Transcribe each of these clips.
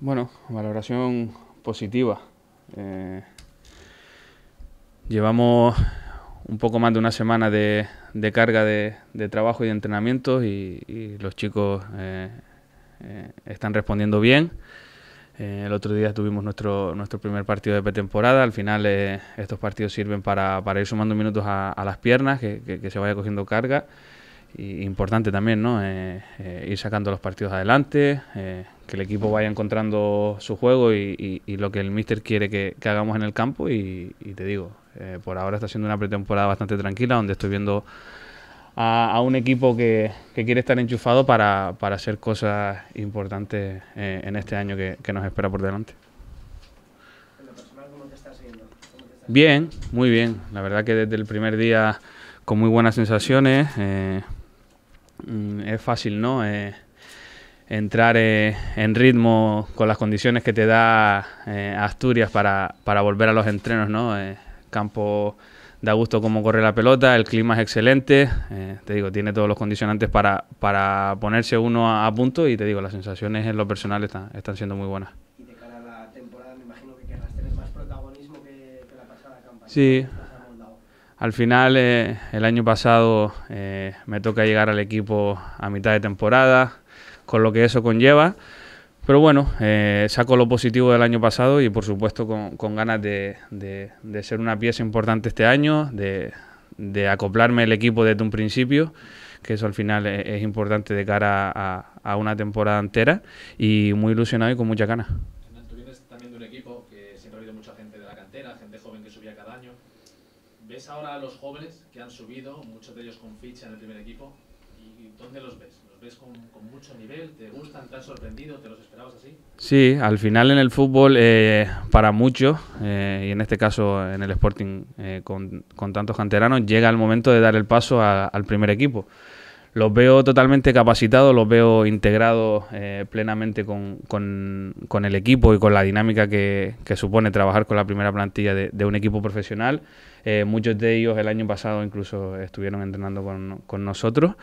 Bueno, valoración positiva. Eh, llevamos un poco más de una semana de, carga de, trabajo y de entrenamiento y, los chicos eh, eh, están respondiendo bien. el otro día tuvimos nuestro, nuestro primer partido de pretemporada. Al final estos partidos sirven para, ir sumando minutos a, las piernas, que, se vaya cogiendo carga. importante también, ¿no? ir sacando los partidos adelante, que el equipo vaya encontrando su juego y, lo que el míster quiere que, hagamos en el campo. Y, te digo, eh, por ahora está siendo una pretemporada bastante tranquila, donde estoy viendo a, un equipo que, quiere estar enchufado para, hacer cosas importantes eh, en este año que, nos espera por delante. Bien, muy bien. La verdad que desde el primer día con muy buenas sensaciones. Eh, mm, es fácil, ¿no? entrar eh, en ritmo con las condiciones que te da eh, Asturias para, para, volver a los entrenos, ¿no? Eh, campo da gusto cómo corre la pelota, el clima es excelente, te digo, tiene todos los condicionantes para, para ponerse uno a, punto y te digo, las sensaciones en lo personal están, están siendo muy buenas. Y de cara a la temporada me imagino que querrás tener más protagonismo que, que la pasada campaña. Sí. Al final, el año pasado me toca llegar al equipo a mitad de temporada, con lo que eso conlleva. Pero bueno, eh, saco lo positivo del año pasado y por supuesto con, con ganas de, de, de, ser una pieza importante este año, de, de, acoplarme el equipo desde un principio, que eso al final e, es, importante de cara a, a, una temporada entera y muy ilusionado y con mucha ganas. Tú vienes también de un equipo que siempre ha habido mucha gente de la cantera, gente joven que subía cada año. ¿Ves ahora a los jóvenes que han subido, muchos de ellos con ficha en el primer equipo? ¿Y dónde los ves? ¿Los ves con, mucho nivel? ¿Te gustan? ¿Te han sorprendido? ¿Te los esperabas así? Sí, al final en el fútbol, eh, para muchos, eh, y en este caso en el Sporting eh, con, con, tantos canteranos, llega el momento de dar el paso al primer equipo los veo totalmente capacitados, los veo integrados eh, plenamente con, el equipo y con la dinámica que, supone trabajar con la primera plantilla de, un equipo profesional. Eh, muchos de ellos el año pasado incluso estuvieron entrenando con, nosotros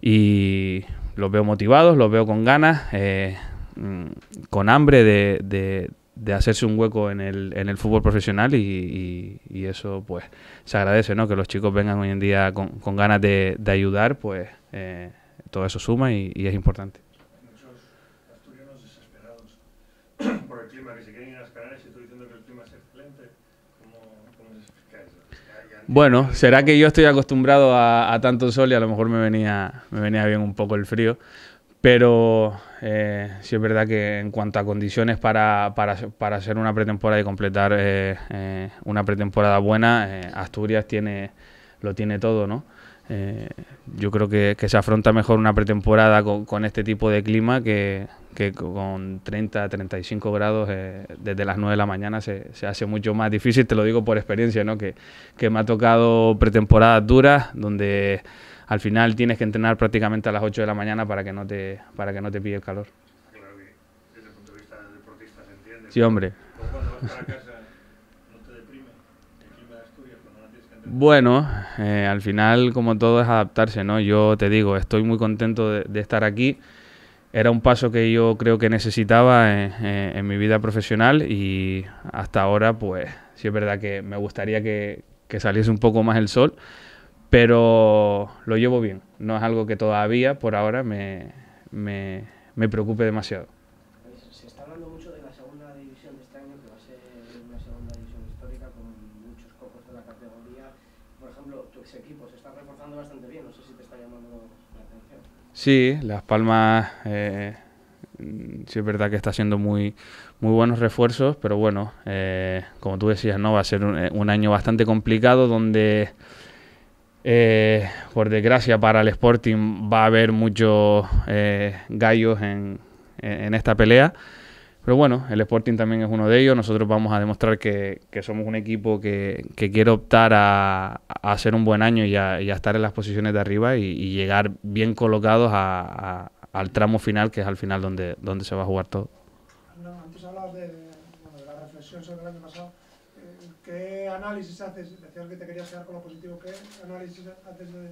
y los veo motivados, los veo con ganas, eh, mm, con hambre de, hacerse un hueco en el, fútbol profesional y, eso pues se agradece, ¿no? Que los chicos vengan hoy en día con, con ganas de ayudar, pues eh, todo eso suma y, es importante. Muchos asturianos desesperados por el clima, que se diciendo que el clima es excelente. Bueno, será que yo estoy acostumbrado a, tanto sol y a lo mejor me venía, me venía bien un poco el frío, pero eh, sí es verdad que en cuanto a condiciones para, para, para hacer una pretemporada y completar eh, una pretemporada buena, Asturias tiene, lo tiene todo, ¿no? Eh, yo creo que, que, se afronta mejor una pretemporada con, con este tipo de clima que, que con 30, 35 grados eh, desde las 9 de la mañana se, se, hace mucho más difícil, te lo digo por experiencia, ¿no? que, que me ha tocado pretemporadas duras donde al final tienes que entrenar prácticamente a las 8 de la mañana para que no te, para que no te pille el calor. Sí, hombre. Bueno, eh, al final, como todo, es adaptarse, ¿no? Yo te digo, estoy muy contento de, estar aquí. Era un paso que yo creo que necesitaba eh, eh, en, mi vida profesional y hasta ahora, pues, sí es verdad que me gustaría que, saliese un poco más el sol, pero lo llevo bien. No es algo que todavía, por ahora, me, me preocupe demasiado. Sí, Las Palmas eh, sí es verdad que está haciendo muy, muy buenos refuerzos, pero bueno, eh, como tú decías, no va a ser un, eh, año bastante complicado donde... por desgracia para el Sporting va a haber muchos gallos en, en esta pelea. Pero bueno, el Sporting también es uno de ellos. Nosotros vamos a demostrar que, somos un equipo que, quiere optar a, a, hacer un buen año y a, estar en las posiciones de arriba y, llegar bien colocados al tramo final, que es al final donde, se va a jugar todo. antes hablabas de, de la reflexión sobre el año pasado. Eh, ¿Qué análisis haces? Decías que te querías quedar con lo positivo. ¿Qué análisis haces de,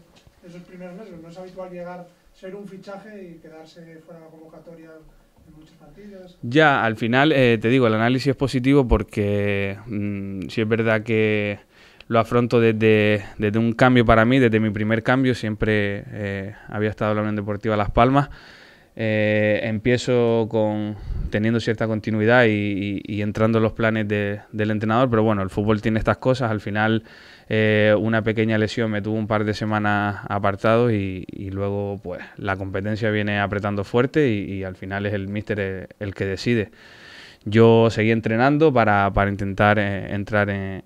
esos primeros meses? No es habitual llegar, ser un fichaje y quedarse fuera de la convocatoria ya, al final, eh, te digo, el análisis es positivo porque mm, sí si es verdad que lo afronto desde, desde, un cambio para mí, desde mi primer cambio, siempre eh, había estado en la Unión Deportiva Las Palmas. Eh, empiezo con teniendo cierta continuidad y, entrando en los planes del entrenador, pero bueno, el fútbol tiene estas cosas, al final eh, una pequeña lesión me tuvo un par de semanas apartado y, luego pues la competencia viene apretando fuerte y, al final es el míster eh, el, que decide. Yo seguí entrenando para, intentar entrar en,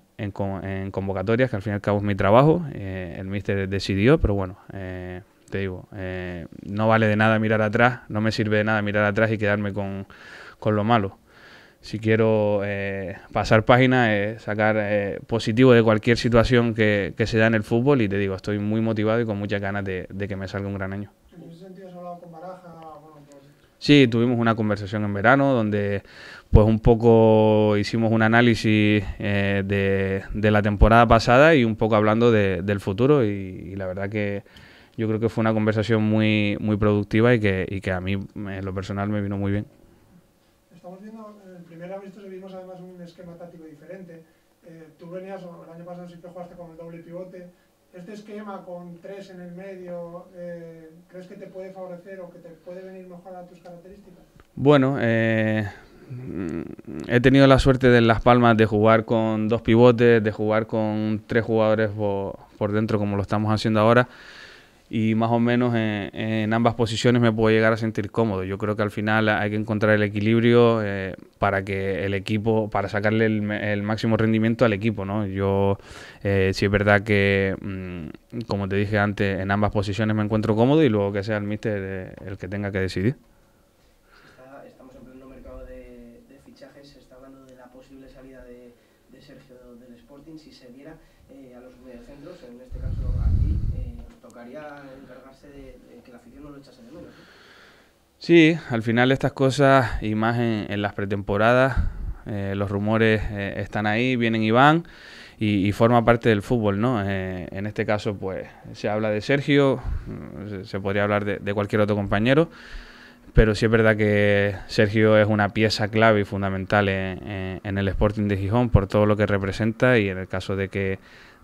convocatorias, que al fin y al cabo es mi trabajo, el míster decidió, pero bueno te digo, eh, no vale de nada mirar atrás, no me sirve de nada mirar atrás y quedarme con, lo malo. Si quiero eh, pasar página, eh, sacar positivo de cualquier situación que, se da en el fútbol y te digo, estoy muy motivado y con muchas ganas de, que me salga un gran año. ¿En ese sentido has hablado con Baraja? Pues sí, tuvimos una conversación en verano donde pues un poco hicimos un análisis de, la temporada pasada y un poco hablando del futuro y la verdad que yo creo que fue una conversación muy, muy productiva y que, y que a mí, en lo personal, me vino muy bien. Estamos viendo, en el primer visto vimos además un esquema táctico diferente. Eh, tú venías, el año pasado siempre jugaste con el doble pivote. ¿Este esquema con tres en el medio, eh, crees que te puede favorecer o que te puede venir mejor a tus características? Bueno, eh, he tenido la suerte de Las Palmas de jugar con dos pivotes, de jugar con tres jugadores por dentro como lo estamos haciendo ahora y más o menos en, ambas posiciones me puedo llegar a sentir cómodo. Yo creo que al final hay que encontrar el equilibrio eh, para que el equipo, para sacarle el, máximo rendimiento al equipo, ¿no? Yo eh, sí es verdad que, mm, como te dije antes, en ambas posiciones me encuentro cómodo y luego que sea el míster eh, el que tenga que decidir. encargarse de, que la afición no lo echase de Sí, al final estas cosas, y más en, las pretemporadas, eh, los rumores eh, están ahí, vienen y van, y, forma parte del fútbol, ¿no? Eh, en este caso, pues, se habla de Sergio, mm, se, podría hablar de, cualquier otro compañero, pero sí es verdad que Sergio es una pieza clave y fundamental en el Sporting de Gijón por todo lo que representa, y en el caso de que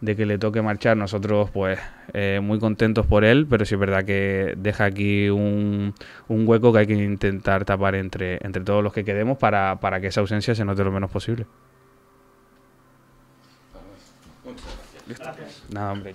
de que le toque marchar. Nosotros, pues, eh, muy contentos por él, pero sí es verdad que deja aquí un, un, hueco que hay que intentar tapar entre, entre todos los que quedemos para, que esa ausencia se note lo menos posible. Muchas gracias. Nada, hombre,